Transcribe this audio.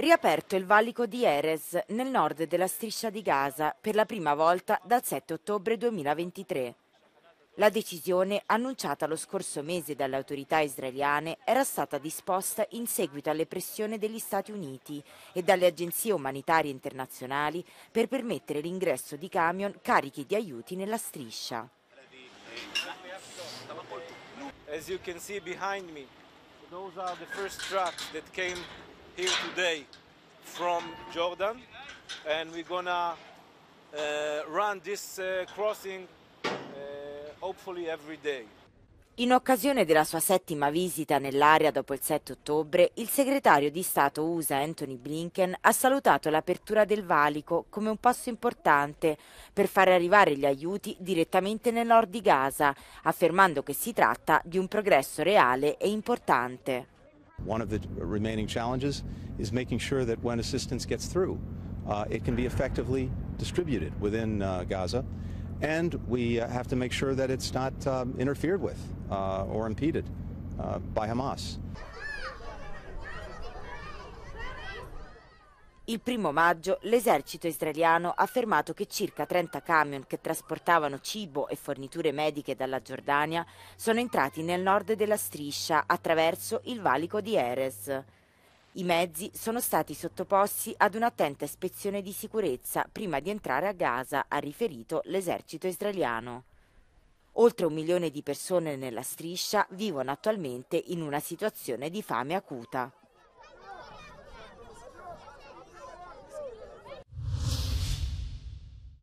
Riaperto il valico di Erez nel nord della striscia di Gaza per la prima volta dal 7 ottobre 2023. La decisione, annunciata lo scorso mese dalle autorità israeliane, era stata disposta in seguito alle pressioni degli Stati Uniti e dalle agenzie umanitarie internazionali per permettere l'ingresso di camion carichi di aiuti nella striscia. Come vedete, can see behind me, those are the first trucks that here today from Jordan and we're gonna uh, run this uh, crossing uh, hopefully every day. In occasione della sua settima visita nell'area dopo il 7 ottobre, il segretario di Stato USA Anthony Blinken ha salutato l'apertura del valico come un passo importante per fare arrivare gli aiuti direttamente nel nord di Gaza, affermando che si tratta di un progresso reale e importante. One of the remaining challenges is making sure that when assistance gets through, uh, it can be effectively distributed within uh, Gaza. And we uh, have to make sure that it's not um, interfered with uh, or impeded uh, by Hamas. Il primo maggio l'esercito israeliano ha affermato che circa 30 camion che trasportavano cibo e forniture mediche dalla Giordania sono entrati nel nord della striscia attraverso il valico di Erez. I mezzi sono stati sottoposti ad un'attenta ispezione di sicurezza prima di entrare a Gaza, ha riferito l'esercito israeliano. Oltre un milione di persone nella striscia vivono attualmente in una situazione di fame acuta.